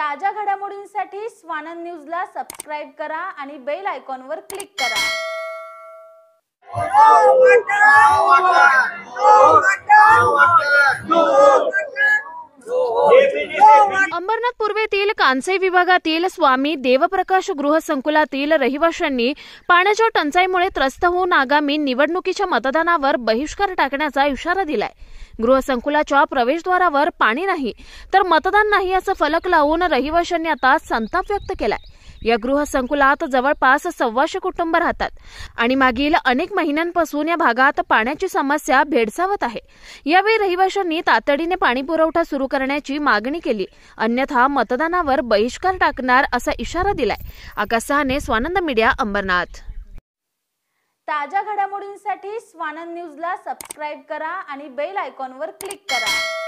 ताज्या घडामोडींसाठी स्वानंद ला सबस्क्राईब करा आणि बेल आयकॉनवर क्लिक करा हो, अंबरनाथ पूर्वेतील कांसे विभागातील स्वामी देवप्रकाश गृहसंकुलातील रहिवाशांनी पाण्याच्या टंचाईमुळे त्रस्त होऊन आगामी निवडणुकीच्या मतदानावर बहिष्कार टाकण्याचा इशारा दिलाय गृहसंकुलाच्या प्रवेशद्वारावर पाणी नाही तर मतदान नाही असं फलक लावून रहिवाशांनी आता संताप व्यक्त केलाय या गृहसंकुलात जवळपास सव्वाशे कुटुंब राहतात आणि मागील अनेक महिन्यांपासून या भागात पाण्याची समस्या भेडसावत आहे यावेळी रहिवाशांनी तातडीने पाणी पुरवठा सुरू करण्याची मागणी केली अन्यथा मतदानावर बहिष्कार टाकणार असा इशारा दिलाय आकाश स्वानंद मीडिया अंबरनाथ ताज्या घडामोडींसाठी स्वानंद न्यूजला सबस्क्राईब करा आणि बेल आयकॉनवर क्लिक करा